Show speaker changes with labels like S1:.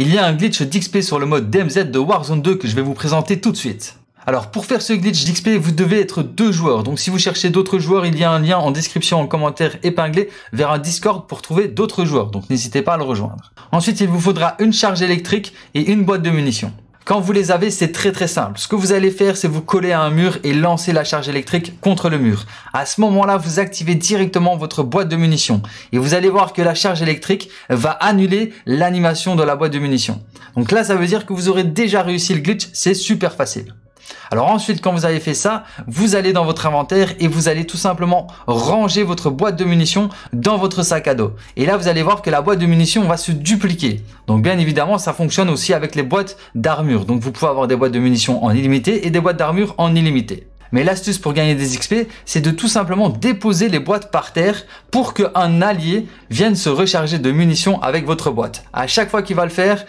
S1: Il y a un glitch d'XP sur le mode DMZ de Warzone 2 que je vais vous présenter tout de suite. Alors pour faire ce glitch d'XP, vous devez être deux joueurs. Donc si vous cherchez d'autres joueurs, il y a un lien en description, en commentaire épinglé vers un Discord pour trouver d'autres joueurs. Donc n'hésitez pas à le rejoindre. Ensuite, il vous faudra une charge électrique et une boîte de munitions. Quand vous les avez, c'est très très simple. Ce que vous allez faire, c'est vous coller à un mur et lancer la charge électrique contre le mur. À ce moment-là, vous activez directement votre boîte de munitions. Et vous allez voir que la charge électrique va annuler l'animation de la boîte de munitions. Donc là, ça veut dire que vous aurez déjà réussi le glitch. C'est super facile. Alors ensuite, quand vous avez fait ça, vous allez dans votre inventaire et vous allez tout simplement ranger votre boîte de munitions dans votre sac à dos. Et là, vous allez voir que la boîte de munitions va se dupliquer. Donc bien évidemment, ça fonctionne aussi avec les boîtes d'armure. Donc vous pouvez avoir des boîtes de munitions en illimité et des boîtes d'armure en illimité. Mais l'astuce pour gagner des XP, c'est de tout simplement déposer les boîtes par terre pour qu'un allié vienne se recharger de munitions avec votre boîte. À chaque fois qu'il va le faire,